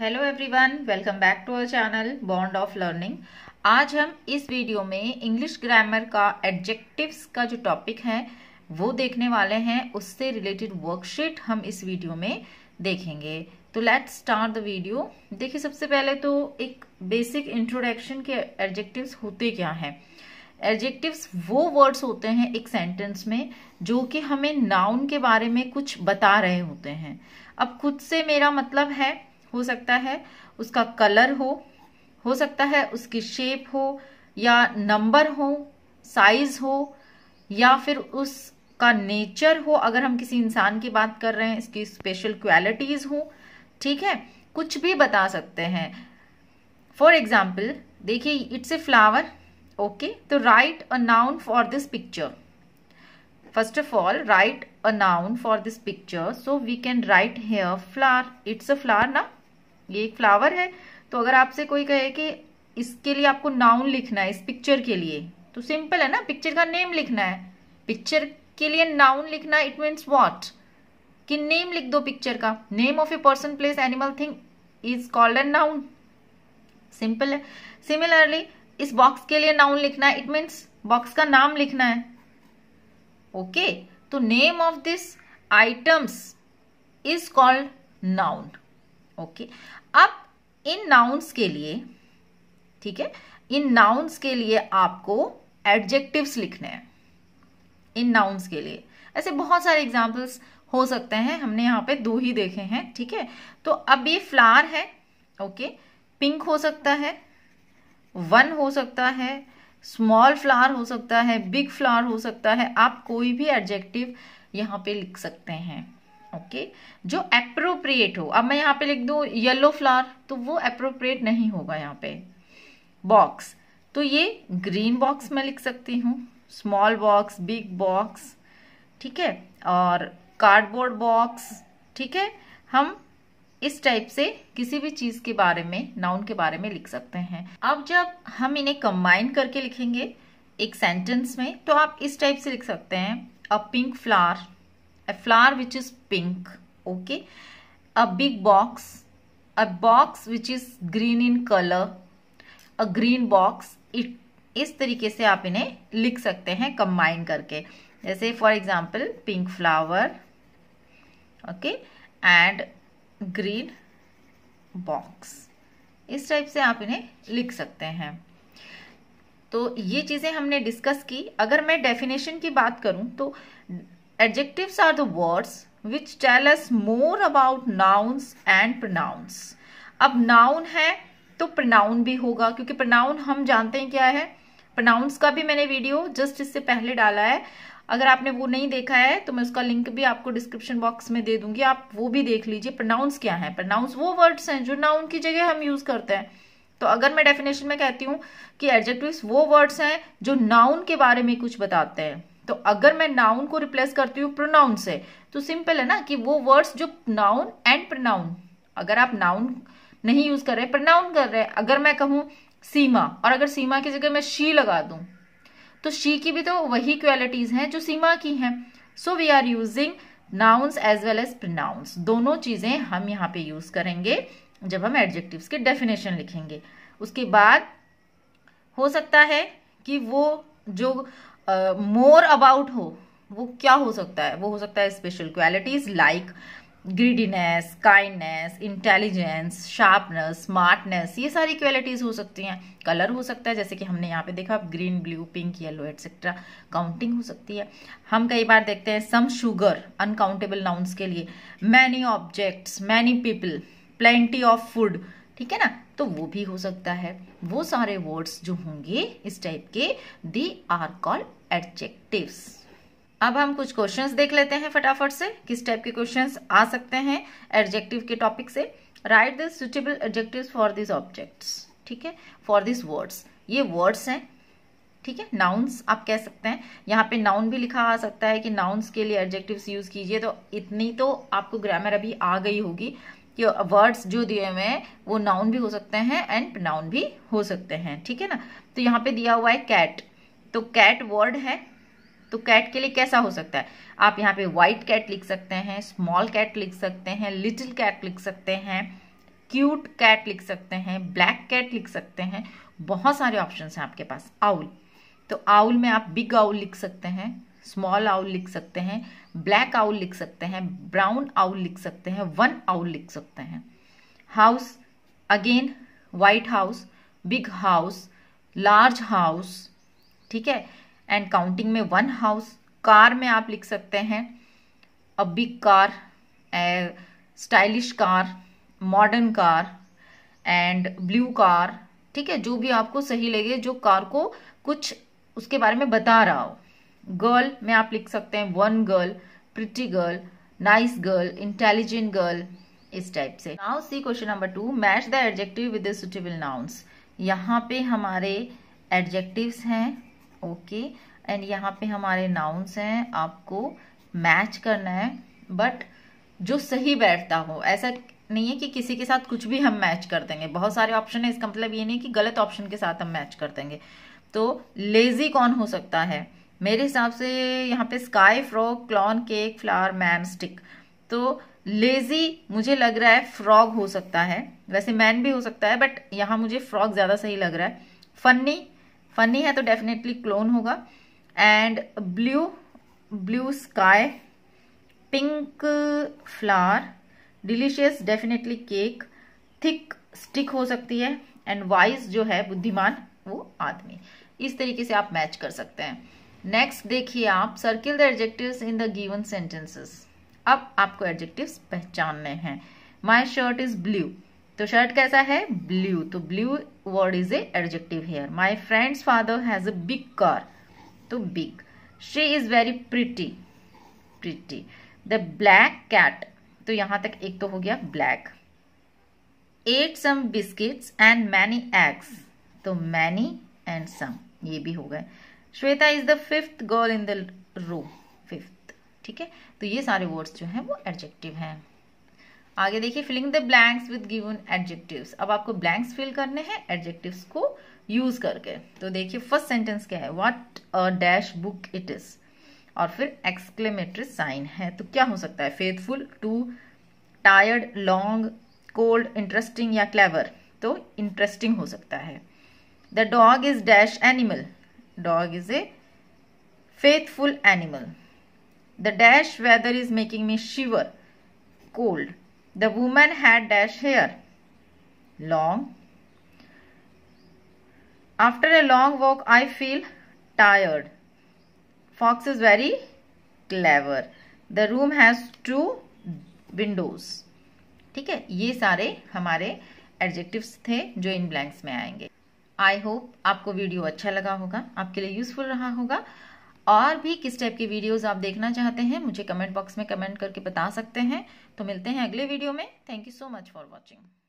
Hello everyone welcome back to our channel bond of learning आज हम इस video में इंग्लिश ग्रामर का एडजेक्टिव्स का जो टॉपिक है वो देखने वाले हैं उससे रिलेटेड वर्कशीट हम इस वीडियो में देखेंगे तो लेट्स स्टार्ट द वीडियो देखिए सबसे पहले तो एक बेसिक इंट्रोडक्शन के एडजेक्टिव्स होते क्या हैं एडजेक्टिव्स वो वर्ड्स होते हैं एक सेंटेंस में जो कि हमें नाउन के बारे में कुछ बता रहे होते हैं अब खुद से मेरा मतलब है हो सकता है उसका कलर हो हो सकता है उसकी शेप हो या नंबर हो साइज हो या फिर उसका नेचर हो अगर हम किसी इंसान की बात कर रहे हैं इसकी स्पेशल क्वालिटीज हो ठीक है कुछ भी बता सकते हैं फॉर एग्जाम्पल देखिए इट्स ए फ्लावर ओके तो write a noun for this picture first of all write a noun for this picture so we can write here flower it's a flower ना ये एक फ्लावर है तो अगर आपसे कोई कहे कि इसके लिए आपको नाउन लिखना है इस पिक्चर के लिए तो सिंपल है ना पिक्चर का नेम लिखना है पिक्चर के लिए नाउन लिखना इट मीन्स वॉट कि नेम लिख दो पिक्चर का name of a person place animal thing is called an noun simple है सिमिलरली इस बॉक्स के लिए नाउन लिखना है इट मीन्स बॉक्स का नाम लिखना है ओके okay, तो name of this items is called noun okay अब इन नाउन्स के लिए ठीक है इन नाउन्स के लिए आपको एडजेक्टिव्स लिखने हैं इन नाउन्स के लिए ऐसे बहुत सारे एग्जाम्पल्स हो सकते हैं हमने यहाँ पे दो ही देखे हैं ठीक है तो अब ये फ्लावर है ओके पिंक हो सकता है वन हो सकता है स्मॉल फ्लावर हो सकता है बिग फ्लावर हो सकता है आप कोई भी एडजेक्टिव यहाँ पे लिख सकते हैं ओके जो अप्रोप्रिएट हो अब मैं यहाँ पे लिख दू येलो फ्लावर तो वो अप्रोप्रिएट नहीं होगा यहाँ पे बॉक्स तो ये ग्रीन बॉक्स में लिख सकती हूँ स्मॉल बॉक्स बिग बॉक्स ठीक है और कार्डबोर्ड बॉक्स ठीक है हम इस टाइप से किसी भी चीज के बारे में नाउन के बारे में लिख सकते हैं अब जब हम इन्हें कंबाइन करके लिखेंगे एक सेंटेंस में तो आप इस टाइप से लिख सकते हैं a pink flower a flower which is pink okay a big box a box which is green in color a green box it इस तरीके से आप इन्हें लिख सकते हैं कंबाइन करके जैसे for example pink flower okay and green box इस टाइप से आप इन्हें लिख सकते हैं तो ये चीज़ें हमने डिस्कस की अगर मैं डेफिनेशन की बात करूं तो Adjectives are the words which tell us more about nouns and pronouns. अब noun है तो pronoun भी होगा क्योंकि pronoun हम जानते हैं क्या है प्रोनाउंस का भी मैंने वीडियो जस्ट इससे पहले डाला है अगर आपने वो नहीं देखा है तो मैं उसका लिंक भी आपको डिस्क्रिप्शन बॉक्स में दे दूंगी आप वो भी देख लीजिए प्रोनाउंस क्या है प्रोनाउंस वो वर्ड्स हैं जो नाउन की जगह हम यूज करते हैं तो अगर मैं डेफिनेशन में कहती हूँ कि एडजेक्टिव्स वो वर्ड्स हैं जो नाउन के बारे में कुछ बताते हैं तो अगर मैं नाउन को रिप्लेस करती हूँ प्रोनाउन से तो सिंपल है ना कि वो वर्ड्स जो नाउन एंड प्रोनाउन अगर आप नाउन नहीं यूज कर रहे प्रोनाउन कर रहे अगर मैं कहूँ सीमा और अगर सीमा की जगह मैं शी लगा दूं तो शी की भी तो वही क्वालिटीज हैं जो सीमा की हैं so we are using nouns as well as pronouns दोनों चीजें हम यहाँ पे यूज करेंगे जब हम एडजेक्टिव्स के डेफिनेशन लिखेंगे उसके बाद हो सकता है कि वो जो मोर uh, अबाउट हो वो क्या हो सकता है वो हो सकता है special qualities like greediness kindness intelligence sharpness smartness ये सारी क्वालिटीज़ हो सकती हैं कलर हो सकता है जैसे कि हमने यहाँ पे देखा green blue pink yellow etcetera counting हो सकती है हम कई बार देखते हैं सम शुगर अनकाउंटेबल नाउन्स के लिए many objects many people plenty of food ठीक है ना तो वो भी हो सकता है वो सारे वर्ड्स जो होंगे इस टाइप के दे आर कॉल्ड एडजेक्टिव्स अब हम कुछ क्वेश्चंस देख लेते हैं फटाफट से किस टाइप के क्वेश्चंस आ सकते हैं एडजेक्टिव के टॉपिक से write the suitable adjective for this objects ठीक है फॉर दिस वर्ड्स ये वर्ड्स हैं ठीक है नाउन्स आप कह सकते हैं यहाँ पे नाउन भी लिखा आ सकता है कि नाउन्स के लिए एडजेक्टिव्स यूज कीजिए तो इतनी तो आपको ग्रामर अभी आ गई होगी कि वर्ड्स जो दिए हुए हैं वो नाउन भी हो सकते हैं एंड नाउन भी हो सकते हैं ठीक है ना तो यहाँ पे दिया हुआ है कैट तो कैट वर्ड है तो कैट के लिए कैसा हो सकता है आप यहाँ पे व्हाइट कैट लिख सकते हैं स्मॉल कैट लिख सकते हैं लिटिल कैट लिख सकते हैं क्यूट कैट लिख सकते हैं ब्लैक कैट लिख सकते हैं बहुत सारे ऑप्शन हैं आपके पास आउल तो आउल में आप बिग आउल लिख सकते हैं स्मॉल आउल लिख सकते हैं ब्लैक आउल लिख सकते हैं ब्राउन आउल लिख सकते हैं वन आउल लिख सकते हैं house again white house big house large house ठीक है एंड काउंटिंग में वन हाउस कार में आप लिख सकते हैं a big car stylish car modern car and blue car ठीक है जो भी आपको सही लगे जो कार को कुछ उसके बारे में बता रहा हो गर्ल में आप लिख सकते हैं one girl pretty girl nice girl intelligent girl इस टाइप से now see question number two match the adjective with suitable nouns यहाँ पे हमारे एडजेक्टिव्स हैं ओके एंड यहाँ पे हमारे नाउन्स हैं आपको मैच करना है बट जो सही बैठता हो ऐसा नहीं है कि किसी के साथ कुछ भी हम मैच कर देंगे बहुत सारे ऑप्शन है इसका मतलब ये नहीं कि गलत ऑप्शन के साथ हम मैच कर देंगे तो लेजी कौन हो सकता है मेरे हिसाब से यहाँ पे sky frog clown cake flower ma'am stick तो लेजी मुझे लग रहा है फ्रॉग हो सकता है वैसे मैन भी हो सकता है बट यहाँ मुझे फ्रॉग ज़्यादा सही लग रहा है फनी फनी है तो डेफिनेटली क्लोन होगा and blue blue sky pink flower delicious definitely cake thick stick हो सकती है एंड वाइज जो है बुद्धिमान वो आदमी इस तरीके से आप मैच कर सकते हैं नेक्स्ट देखिए आप circle the adjective in the given sentences अब आपको एडजेक्टिव पहचानने हैं माई शर्ट इज ब्लू तो शर्ट कैसा है ब्लू तो blue word is a adjective here my friend's father has a big car तो big she is very pretty pretty the black cat तो यहाँ तक एक तो हो गया black ate some biscuits and many eggs तो मैनी एंड सम ये भी हो गए Shweta is the fifth girl in the row fifth ठीक है तो ये सारे वर्ड्स जो हैं वो एडजेक्टिव हैं आगे देखिए filling the blanks with given adjectives अब आपको ब्लैंक्स फिल करने हैं एडजेक्टिव्स को यूज करके तो देखिए फर्स्ट सेंटेंस क्या है what a dash book it is और फिर एक्सक्लेमेटरी साइन है तो क्या हो सकता है faithful to tired long cold interesting या क्लेवर तो इंटरेस्टिंग हो सकता है the dog is dash animal Dog is a faithful animal. The dash weather is making me shiver. Cold. The woman had dash hair. Long. After a long walk, I feel tired. Fox is very clever. The room has two windows. ठीक है ये सारे हमारे adjectives थे जो इन blanks में आएंगे I hope आपको वीडियो अच्छा लगा होगा आपके लिए यूजफुल रहा होगा और भी किस टाइप के वीडियोस आप देखना चाहते हैं मुझे कमेंट बॉक्स में कमेंट करके बता सकते हैं तो मिलते हैं अगले वीडियो में thank you so much for watching